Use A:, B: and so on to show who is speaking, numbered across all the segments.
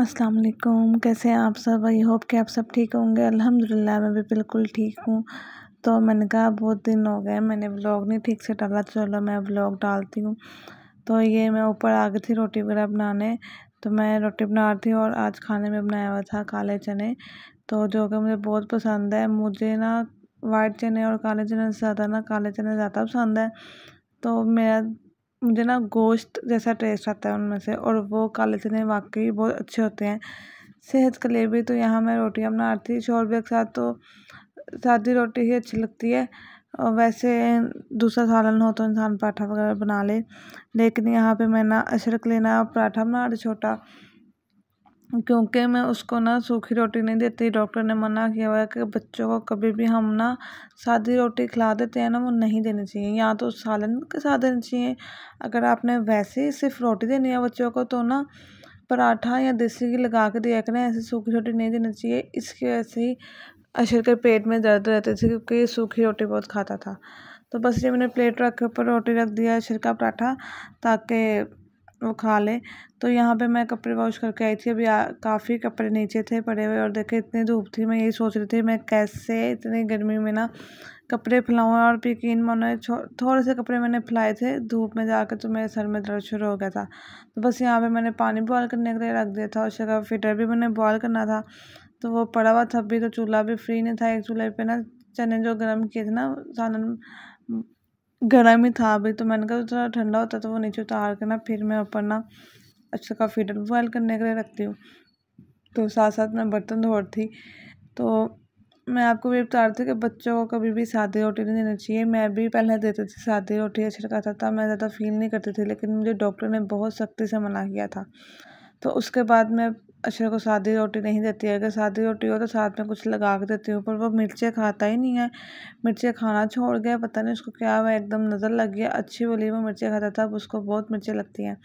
A: अस्सलाम वालेकुम कैसे हैं आप सब आई होप कि आप सब ठीक होंगे अल्हम्दुलिल्लाह मैं भी बिल्कुल ठीक हूँ तो मैंने कहा बहुत दिन हो गए मैंने व्लॉग नहीं ठीक से डाला चलो मैं व्लॉग डालती हूँ तो ये मैं ऊपर आ गई थी रोटी वगैरह बनाने तो मैं रोटी बना रही थी और आज खाने में बनाया हुआ था काले चने तो जो कि मुझे बहुत पसंद है मुझे ना वाइट चने और काले चने से ज़्यादा ना काले चने ज़्यादा पसंद है तो मेरा मुझे ना गोश्त जैसा टेस्ट आता है उनमें से और वो काले चने वाकई बहुत अच्छे होते हैं सेहत के लिए भी तो यहाँ मैं रोटियाँ बनाती शोरबे के साथ तो सादी रोटी ही अच्छी लगती है और वैसे दूसरा सालन हो तो इंसान पराठा वगैरह बना ले लेकिन यहाँ पे मैं ना अशरक लेना पराठा बना रही छोटा क्योंकि मैं उसको ना सूखी रोटी नहीं देती डॉक्टर ने मना किया हुआ है कि बच्चों को कभी भी हम ना सादी रोटी खिला देते हैं ना वो नहीं देनी चाहिए या तो सालन के साथ देनी चाहिए अगर आपने वैसे ही सिर्फ रोटी देनी है बच्चों को तो ना पराठा या देसी घी लगा के दिया करें ऐसी सूखी रोटी नहीं देनी चाहिए इसकी वजह से ही अशर के पेट में दर्द रहते थे क्योंकि ये सूखी रोटी बहुत खाता था तो बस ये मैंने प्लेट रख के ऊपर रोटी रख दिया अशर का पराठा ताकि वो खा ले तो यहाँ पे मैं कपड़े वॉश करके आई थी अभी काफ़ी कपड़े नीचे थे पड़े हुए और देखे इतनी धूप थी मैं यही सोच रही थी मैं कैसे इतनी गर्मी में ना कपड़े फैलाऊँ और यकीन मानो थोड़े से कपड़े मैंने फैलाए थे धूप में जाकर तो मेरे सर में दर्द शुरू हो गया था तो बस यहाँ पे मैंने पानी बॉयल करने के लिए रख दिया था और जगह फिटर भी मैंने बॉयल करना था तो वो पड़ा हुआ था भी तो चूल्हा भी फ्री नहीं था एक चूल्हे पर ना चने जो गर्म किए थे ना सालन गर्म ही था अभी तो मैंने कहा थोड़ा ठंडा होता तो वो नीचे उतार के ना फिर मैं ऊपर ना अच्छा का फीडर बॉयल करने के लिए रखती हूँ तो साथ साथ मैं बर्तन धो थी तो मैं आपको भी बता रही थी कि बच्चों को कभी भी सादी रोटी नहीं देनी चाहिए मैं भी पहले देती थी सादी रोटी अच्छा लगाता था मैं ज़्यादा फील नहीं करती थी लेकिन मुझे डॉक्टर ने बहुत सख्ती से मना किया था तो उसके बाद मैं अक्षय को सादी रोटी नहीं देती है अगर सादी रोटी हो तो साथ में कुछ लगा के देती हूँ पर वो मिर्चें खाता ही नहीं है मिर्चें खाना छोड़ गया पता नहीं उसको क्या हुआ एकदम नज़र लग गया अच्छी बोली वो मिर्चें खाता था अब उसको बहुत मिर्चें लगती हैं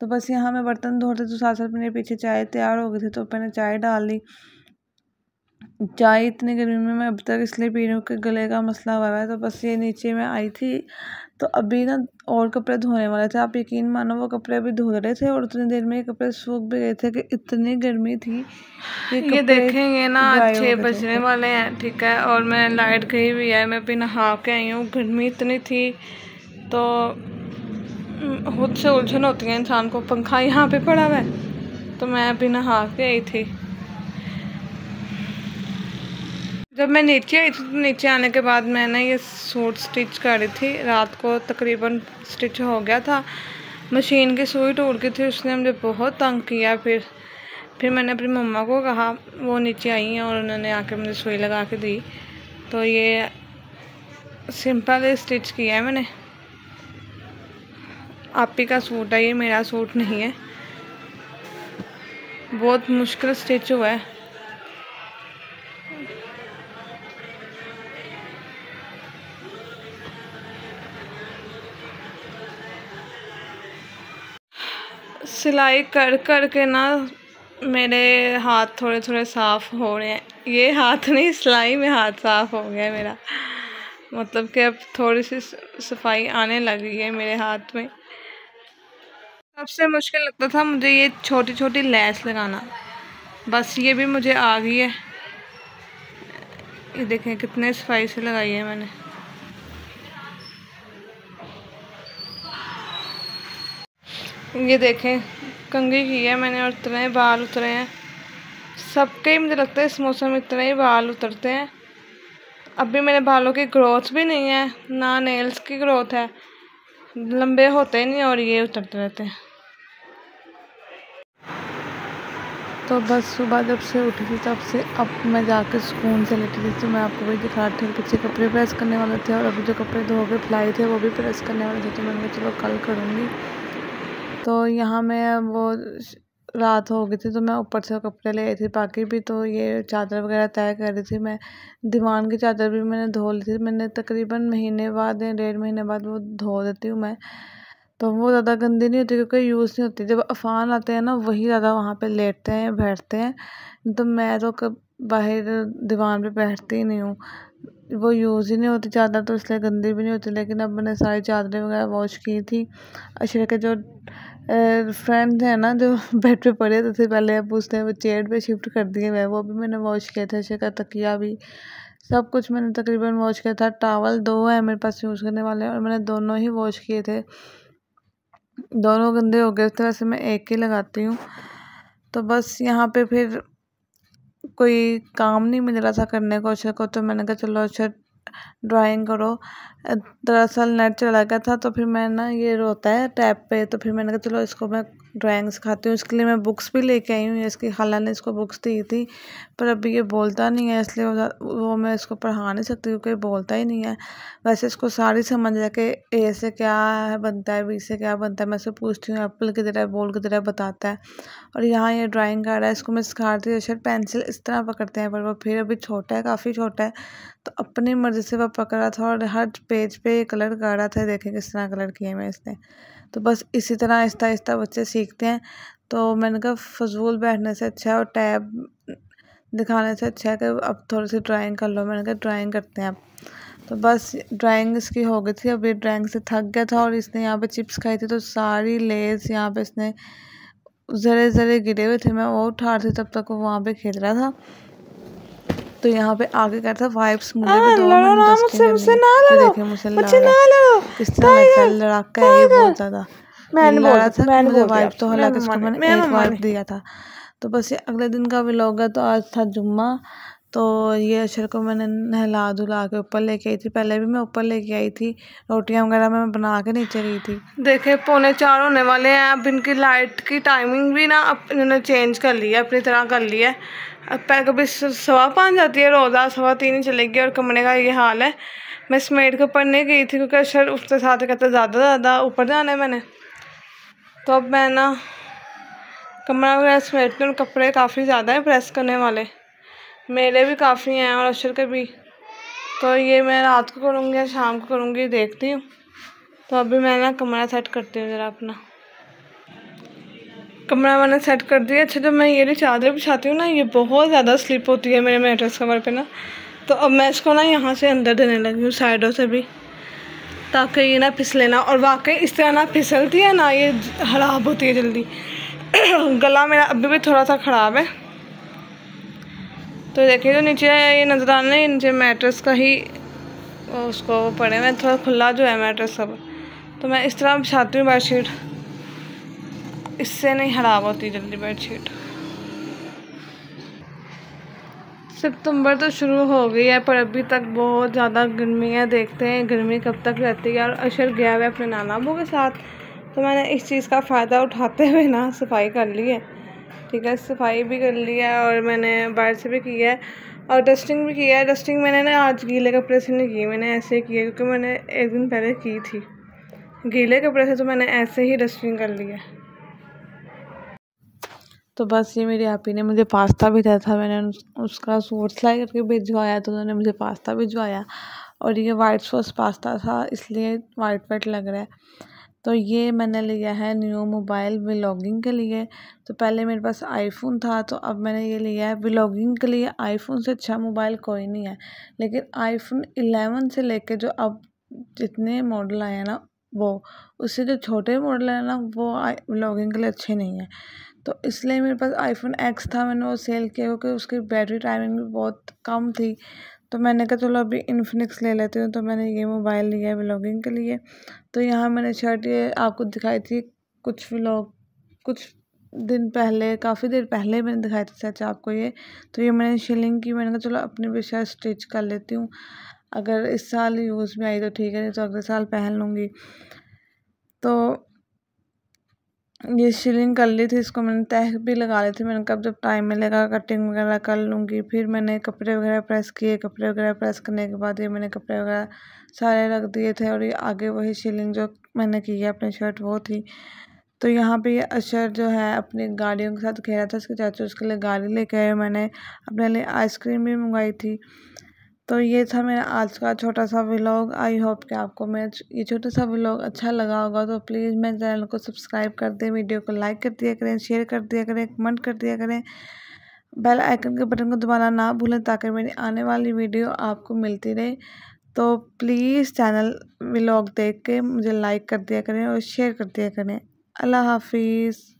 A: तो बस यहाँ मैं बर्तन धोते तो साथ साथ मेरे पीछे चाय तैयार हो गई थी तो मैंने चाय डाल ली चाय इतनी गर्मी में मैं अब तक इसलिए पी रही हूँ कि गले का मसला हुआ है तो बस ये नीचे मैं आई थी तो अभी ना और कपड़े धोने वाले थे आप यकीन मानो वो कपड़े अभी धो रहे थे और उतनी देर में ये कपड़े सूख भी गए थे कि इतनी गर्मी थी ये देखेंगे ना अच्छे बजने वाले हैं ठीक है और मैं लाइट गई भी है मैं अभी नहा के आई हूँ गर्मी इतनी थी तो खुद से उलझन होती है इंसान को पंखा यहाँ पर पड़ा हुआ है तो मैं अभी नहा के आई थी जब मैं नीचे आई थी तो नीचे आने के बाद मैंने ये सूट स्टिच करी थी रात को तकरीबन स्टिच हो गया था मशीन की सुई टूट गई थी उसने मुझे बहुत तंग किया फिर फिर मैंने अपनी मम्मा को कहा वो नीचे आई हैं और उन्होंने आके मुझे सुई लगा के दी तो ये सिंपल स्टिच किया है मैंने आप ही का सूट है ये मेरा सूट नहीं है बहुत मुश्किल स्टिच हुआ है सिलाई कर कर के ना मेरे हाथ थोड़े थोड़े साफ़ हो रहे हैं ये हाथ नहीं सिलाई में हाथ साफ़ हो गया मेरा मतलब कि अब थोड़ी सी सफाई आने लगी है मेरे हाथ में सबसे मुश्किल लगता था मुझे ये छोटी छोटी लैस लगाना बस ये भी मुझे आ गई है ये देखें कितने सफाई से लगाई है मैंने ये देखें कंगी की है मैंने और इतने बाल उतरे हैं सबके ही मुझे लगता है इस मौसम में इतने ही बाल उतरते हैं अभी मेरे बालों की ग्रोथ भी नहीं है ना नेल्स की ग्रोथ है लंबे होते नहीं और ये उतरते रहते हैं तो बस सुबह जब से उठी थी तब से अब मैं जाके सुकून से लेटी थी तो मैं आपको वही दिखा रही थी पीछे कपड़े प्रेस करने वाले थे और अभी जो कपड़े धो के फ्लाई थे वो भी प्रेस करने वाले थे तो मैंने कहा चलो कल करूँगी तो यहाँ मैं वो रात हो गई थी तो मैं ऊपर से कपड़े ले रही थी बाकी भी तो ये चादर वगैरह तय कर रही थी मैं दीवान की चादर भी मैंने धो ली थी मैंने तकरीबन महीने बाद या डेढ़ महीने बाद वो धो देती हूँ मैं तो वो ज़्यादा गंदी नहीं होती क्योंकि यूज़ नहीं होती जब अफान आते हैं ना वही ज़्यादा वहाँ पे लेटते हैं बैठते हैं तो मैं तो कब बाहर दीवान पे बैठती ही नहीं हूँ वो यूज़ ही नहीं होती ज़्यादा तो इसलिए गंदी भी नहीं होती लेकिन अब मैंने सारी चादरें वगैरह वॉश की थी अशर के जो फ्रेंड है ना जो बेड पे पड़े थे तो पहले आप पूछते हैं वो चेयर पे शिफ्ट कर दिए मैं वो भी मैंने वॉश किया था शेखा तकिया भी सब कुछ मैंने तकरीबन वॉश किया था टावल दो है मेरे पास यूज़ करने वाले और मैंने दोनों ही वॉश किए थे दोनों गंदे हो गए थे वैसे मैं एक ही लगाती हूँ तो बस यहाँ पे फिर कोई काम नहीं मिल रहा था करने को अच्छा को तो मैंने कहा चलो अच्छा ड्राइंग करो दरअसल नेट चला गया था तो फिर मैं ना ये रोता है टैब पे तो फिर मैंने कहा चलो इसको मैं ड्राइंग सिखाती हूँ इसके लिए मैं बुक्स भी लेके आई हूँ इसकी खाला ने इसको बुक्स दी थी पर अभी ये बोलता नहीं है इसलिए वो मैं इसको पढ़ा नहीं सकती क्योंकि बोलता ही नहीं है वैसे इसको सारी समझ है कि ए से क्या है बनता है बी से क्या बनता है मैं उससे पूछती हूँ एप्पल की तरह बोल की तरह बताता है और यहाँ ये ड्राइंग कर रहा है इसको मैं सिखाती हूँ शायद पेंसिल इस तरह पकड़ते हैं पर वो फिर अभी छोटा है काफ़ी छोटा है तो अपनी मर्ज़ी से वह पकड़ रहा था और हर पे पेज पे कलर गाढ़ा था देखें किस तरह कलर किए मैं इसने तो बस इसी तरह आहिस्ता आहिस्ता बच्चे सीखते हैं तो मैंने कहा फजूल बैठने से अच्छा और टैब दिखाने से अच्छा है कि अब थोड़ी सी ड्राइंग कर लो मैंने कहा ड्राइंग करते हैं अब तो बस ड्राइंग इसकी हो गई थी अब ये ड्राइंग से थक गया था और इसने यहाँ पे चिप्स खाई थी तो सारी लेस यहाँ पे इसने ज़रे ज़रे गिरे हुए थे मैं वो उठा रही थी तब तक वो वहाँ पे खेल रहा था तो यहाँ पे आगे कहता है वाइब्स मुझे आ, भी हाँ, दो ना मुझसे मुझसे ना तो लड़ो तो मुझसे मुझे ना लड़ो किस तरह लड़का लड़ाका है ये बहुत ज़्यादा मैंने बोला था मैंने मुझे वाइब तो हालांकि उसको मैंने एक वाइब दिया था तो बस ये अगले दिन का व्लॉग है तो आज था जुम्मा तो ये अक्षर को मैंने नहला धुला के ऊपर लेके आई थी पहले भी मैं ऊपर लेके आई थी रोटियां वगैरह मैं बना के नीचे गई थी देखे पौने चार होने वाले हैं अब इनकी लाइट की टाइमिंग भी ना अब इन्होंने चेंज कर ली है अपनी तरह कर ली है अब कभी सवा पाँच जाती है रोज़ा सवा तीन ही चलेगी और कमरे का ये हाल है मैं स्मेट के ऊपर नहीं गई थी क्योंकि अक्षर उसके साथ कहते ज़्यादा ज़्यादा ऊपर जाना है मैंने तो अब मैं ना कमरा वगैरह समेटने और कपड़े काफ़ी ज़्यादा हैं प्रेस करने वाले मेरे भी काफ़ी हैं और अशर के भी तो ये मैं रात को करूँगी या शाम को करूँगी देखती हूँ तो अभी मैं ना कमरा सेट करती हूँ ज़रा अपना कमरा मैंने सेट कर दिया अच्छा जब मैं ये जो चादर बिछाती हूँ ना ये बहुत ज़्यादा स्लिप होती है मेरे मेट्रेस कवर पे ना तो अब मैं इसको ना यहाँ से अंदर देने लगी हूँ साइडों से भी ताकि ये ना फिसले ना और वाकई इस तरह ना फिसलती है ना ये खराब होती है जल्दी गला मेरा अभी भी थोड़ा सा ख़राब है तो देखिए जो तो नीचे ये नज़र आ रहा है नीचे मैट्रेस का ही उसको पड़े हुए थोड़ा खुला जो है मैट्रेस सब तो मैं इस तरह बिछाती हूँ बेडशीट इससे नहीं ख़राब होती जल्दी बेडशीट सितंबर तो शुरू हो गई है पर अभी तक बहुत ज़्यादा गर्मी है देखते हैं गर्मी कब तक रहती है और अशर गया हुआ है अपने नाना अबू के साथ तो मैंने इस चीज़ का फ़ायदा उठाते हुए ना सफाई कर ली है ठीक है सफाई भी कर ली है और मैंने बाहर से भी किया है और डस्टिंग भी किया है डस्टिंग मैंने ना आज गीले कपड़े से नहीं की मैंने ऐसे ही किया क्योंकि मैंने एक दिन पहले की थी गीले कपड़े से तो मैंने ऐसे ही डस्टिंग कर ली है तो बस ये मेरी आपी ने मुझे पास्ता भी दिया था मैंने उसका सूट सिलाई करके भिजवाया तो उन्होंने मुझे पास्ता भिजवाया और ये वाइट सॉस पास्ता था इसलिए वाइट वाइट लग रहा है तो ये मैंने लिया है न्यू मोबाइल व्लॉगिंग के लिए तो पहले मेरे पास आईफोन था तो अब मैंने ये लिया है व्लॉगिंग के लिए आईफोन से अच्छा मोबाइल कोई नहीं है लेकिन आईफोन इलेवन से लेके जो अब जितने मॉडल आए हैं ना वो उससे जो छोटे मॉडल हैं ना वो व्लॉगिंग के लिए अच्छे नहीं हैं तो इसलिए मेरे पास आईफोन एक्स था मैंने वो सेल किया क्योंकि उसकी बैटरी टाइमिंग भी बहुत कम थी तो मैंने कहा चलो अभी इन्फिनिक्स ले लेती हूँ तो मैंने ये मोबाइल लिया है व्लॉगिंग के लिए तो यहाँ मैंने शर्ट ये आपको दिखाई थी कुछ व्लॉग कुछ दिन पहले काफ़ी देर पहले मैंने दिखाई थी सच आपको ये तो ये मैंने शिलिंग की मैंने कहा चलो अपनी भी शर्ट स्टिच कर लेती हूँ अगर इस साल यूज़ में आई तो ठीक है नहीं तो अगले साल पहन लूँगी तो ये शीलिंग कर ली थी इसको मैंने तह भी लगा ली थी मैंने कहा जब टाइम मिलेगा कटिंग वगैरह कर लूँगी फिर मैंने कपड़े वगैरह प्रेस किए कपड़े वगैरह प्रेस करने के बाद ये मैंने कपड़े वगैरह सारे रख दिए थे और ये आगे वही शीलिंग जो मैंने की है अपने शर्ट वो थी तो यहाँ पे ये अशर जो है अपनी गाड़ियों के साथ घेरा था उसके चाचा उसके लिए गाड़ी लेके आए मैंने अपने लिए आइसक्रीम भी मंगाई थी तो ये था मेरा आज का छोटा सा व्लॉग आई होप कि आपको मेरा ये छोटा सा व्लॉग अच्छा लगा होगा तो प्लीज़ मेरे चैनल को सब्सक्राइब कर दें वीडियो को लाइक कर दिया करें शेयर कर दिया करें कमेंट कर दिया करें बेल आइकन के बटन को दबाना ना भूलें ताकि मेरी आने वाली वीडियो आपको मिलती रहे तो प्लीज़ चैनल व्लॉग देख के मुझे लाइक कर दिया करें और शेयर कर दिया करें अल्लाह हाफिज़